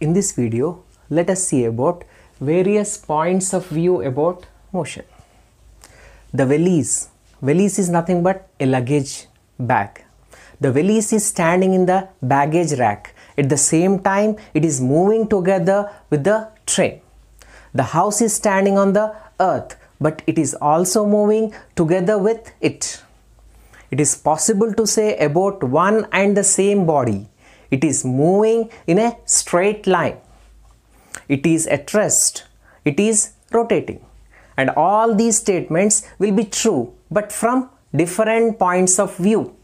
In this video, let us see about various points of view about motion. The valise. Valise is nothing but a luggage bag. The valise is standing in the baggage rack. At the same time, it is moving together with the train. The house is standing on the earth, but it is also moving together with it. It is possible to say about one and the same body it is moving in a straight line. It is at rest. It is rotating. And all these statements will be true but from different points of view.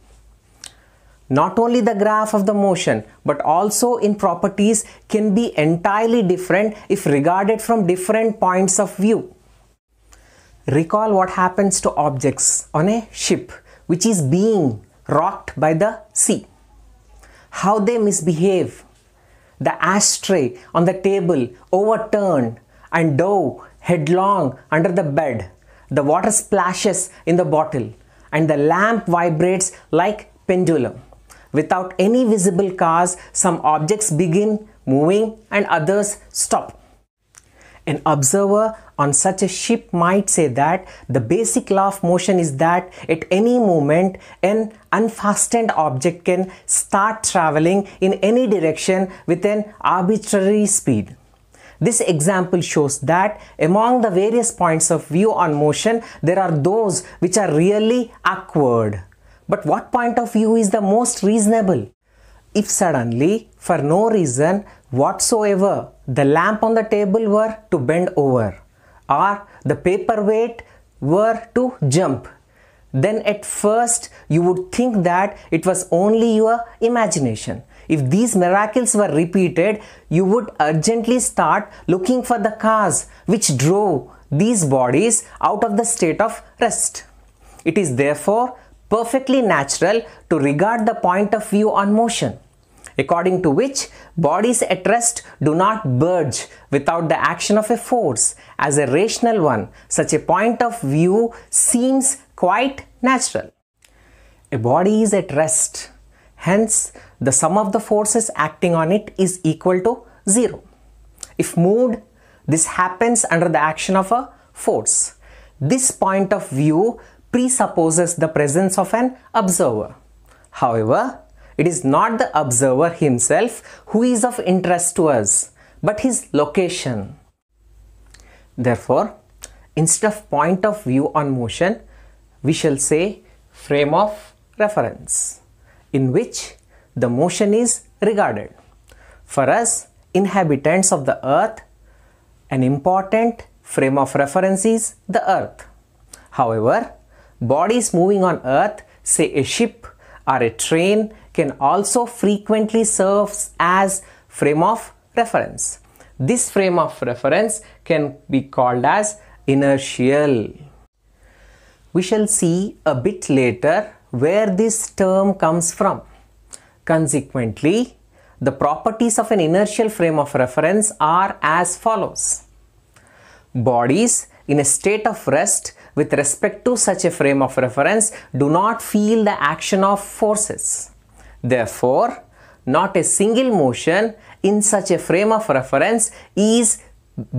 Not only the graph of the motion but also in properties can be entirely different if regarded from different points of view. Recall what happens to objects on a ship which is being rocked by the sea how they misbehave. The ashtray on the table overturned and dough headlong under the bed. The water splashes in the bottle and the lamp vibrates like pendulum. Without any visible cause, some objects begin moving and others stop. An observer on such a ship might say that the basic law of motion is that at any moment an unfastened object can start traveling in any direction with an arbitrary speed. This example shows that among the various points of view on motion, there are those which are really awkward. But what point of view is the most reasonable? If suddenly, for no reason whatsoever, the lamp on the table were to bend over, or the paperweight were to jump, then at first you would think that it was only your imagination. If these miracles were repeated, you would urgently start looking for the cause which drove these bodies out of the state of rest. It is therefore perfectly natural to regard the point of view on motion according to which bodies at rest do not burge without the action of a force as a rational one. Such a point of view seems quite natural. A body is at rest. Hence, the sum of the forces acting on it is equal to zero. If moved, this happens under the action of a force. This point of view presupposes the presence of an observer. However, it is not the observer himself who is of interest to us, but his location. Therefore, instead of point of view on motion, we shall say frame of reference, in which the motion is regarded. For us, inhabitants of the earth, an important frame of reference is the earth. However, bodies moving on earth, say a ship or a train can also frequently serves as frame of reference. This frame of reference can be called as inertial. We shall see a bit later where this term comes from. Consequently, the properties of an inertial frame of reference are as follows. Bodies in a state of rest with respect to such a frame of reference do not feel the action of forces. Therefore, not a single motion in such a frame of reference is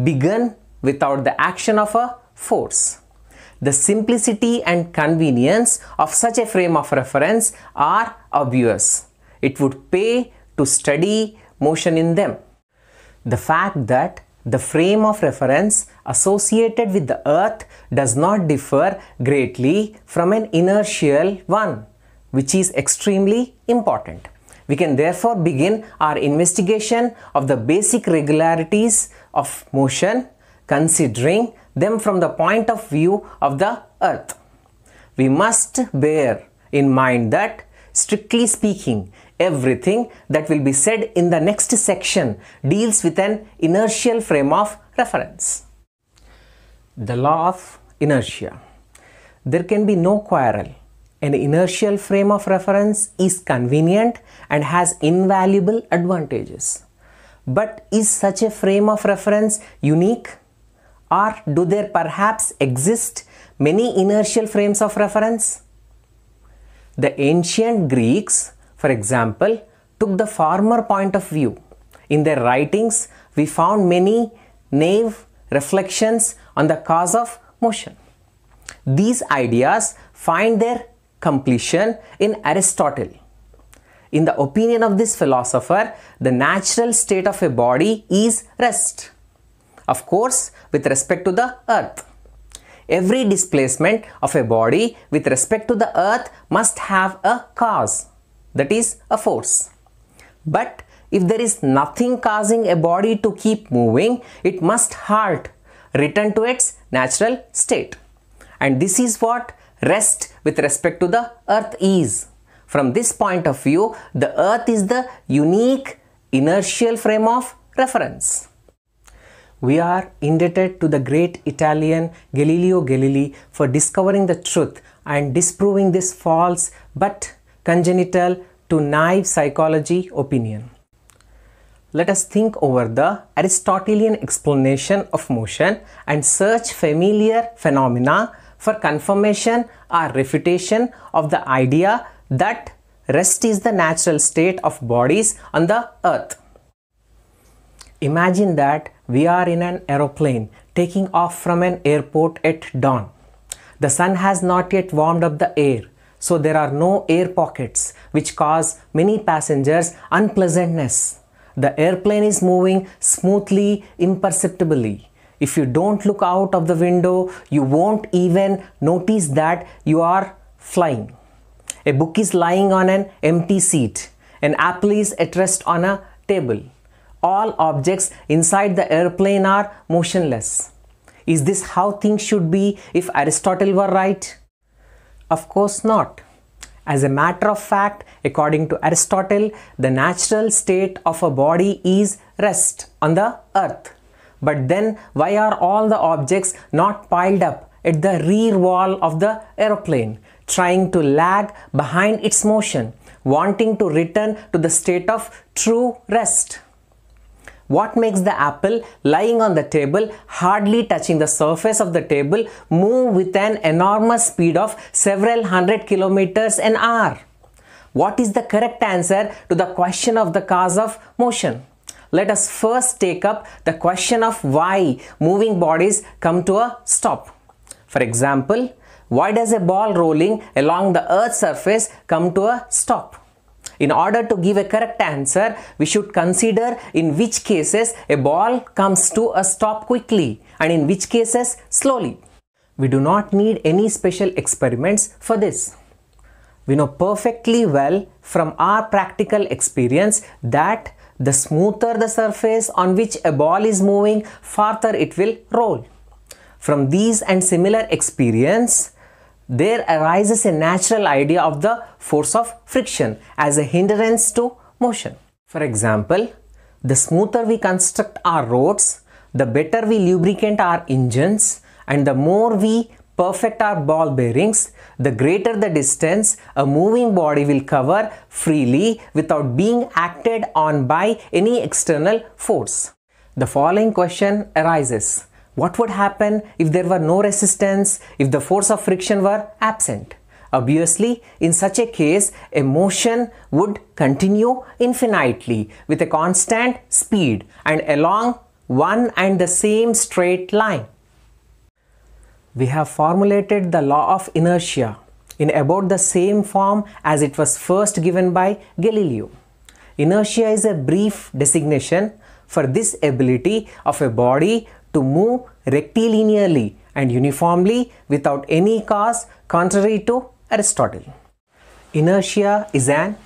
begun without the action of a force. The simplicity and convenience of such a frame of reference are obvious. It would pay to study motion in them. The fact that the frame of reference associated with the earth does not differ greatly from an inertial one which is extremely important. We can therefore begin our investigation of the basic regularities of motion considering them from the point of view of the earth. We must bear in mind that strictly speaking everything that will be said in the next section deals with an inertial frame of reference. The law of inertia. There can be no quarrel an inertial frame of reference is convenient and has invaluable advantages. But is such a frame of reference unique? Or do there perhaps exist many inertial frames of reference? The ancient Greeks, for example, took the former point of view. In their writings, we found many naive reflections on the cause of motion. These ideas find their completion in Aristotle. In the opinion of this philosopher, the natural state of a body is rest. Of course, with respect to the earth. Every displacement of a body with respect to the earth must have a cause, that is, a force. But if there is nothing causing a body to keep moving, it must halt, return to its natural state. And this is what rest with respect to the earth is. From this point of view, the earth is the unique inertial frame of reference. We are indebted to the great Italian Galileo Galilei for discovering the truth and disproving this false but congenital to naive psychology opinion. Let us think over the Aristotelian explanation of motion and search familiar phenomena for confirmation or refutation of the idea that rest is the natural state of bodies on the earth. Imagine that we are in an aeroplane taking off from an airport at dawn. The sun has not yet warmed up the air, so there are no air pockets which cause many passengers unpleasantness. The airplane is moving smoothly, imperceptibly. If you don't look out of the window, you won't even notice that you are flying. A book is lying on an empty seat. An apple is at rest on a table. All objects inside the airplane are motionless. Is this how things should be if Aristotle were right? Of course not. As a matter of fact, according to Aristotle, the natural state of a body is rest on the earth. But then why are all the objects not piled up at the rear wall of the aeroplane, trying to lag behind its motion, wanting to return to the state of true rest? What makes the apple lying on the table, hardly touching the surface of the table, move with an enormous speed of several hundred kilometers an hour? What is the correct answer to the question of the cause of motion? let us first take up the question of why moving bodies come to a stop. For example, why does a ball rolling along the earth's surface come to a stop? In order to give a correct answer, we should consider in which cases a ball comes to a stop quickly and in which cases slowly. We do not need any special experiments for this. We know perfectly well from our practical experience that the smoother the surface on which a ball is moving, farther it will roll. From these and similar experience, there arises a natural idea of the force of friction as a hindrance to motion. For example, the smoother we construct our roads, the better we lubricate our engines, and the more we perfect are ball bearings, the greater the distance a moving body will cover freely without being acted on by any external force. The following question arises. What would happen if there were no resistance, if the force of friction were absent? Obviously, in such a case, a motion would continue infinitely with a constant speed and along one and the same straight line we have formulated the law of inertia in about the same form as it was first given by Galileo. Inertia is a brief designation for this ability of a body to move rectilinearly and uniformly without any cause contrary to Aristotle. Inertia is an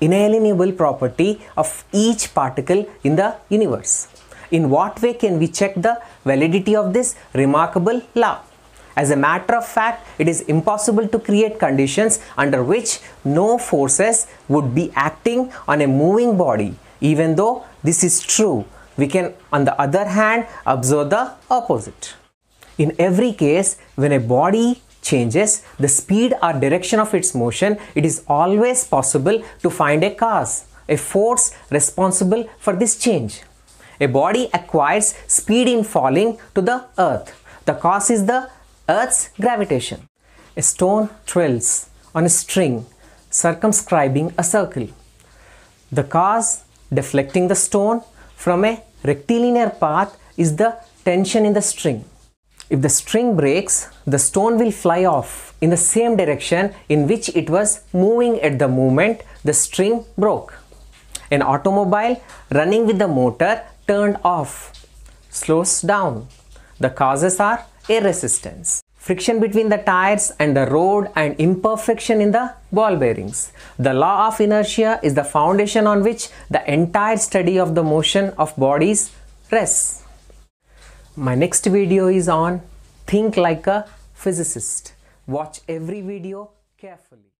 inalienable property of each particle in the universe. In what way can we check the validity of this remarkable law? As a matter of fact, it is impossible to create conditions under which no forces would be acting on a moving body. Even though this is true, we can on the other hand observe the opposite. In every case, when a body changes the speed or direction of its motion, it is always possible to find a cause, a force responsible for this change. A body acquires speed in falling to the earth. The cause is the Earth's gravitation. A stone thrills on a string circumscribing a circle. The cause deflecting the stone from a rectilinear path is the tension in the string. If the string breaks, the stone will fly off in the same direction in which it was moving at the moment the string broke. An automobile running with the motor turned off slows down. The causes are a resistance friction between the tires and the road and imperfection in the ball bearings. The law of inertia is the foundation on which the entire study of the motion of bodies rests. My next video is on Think Like a Physicist. Watch every video carefully.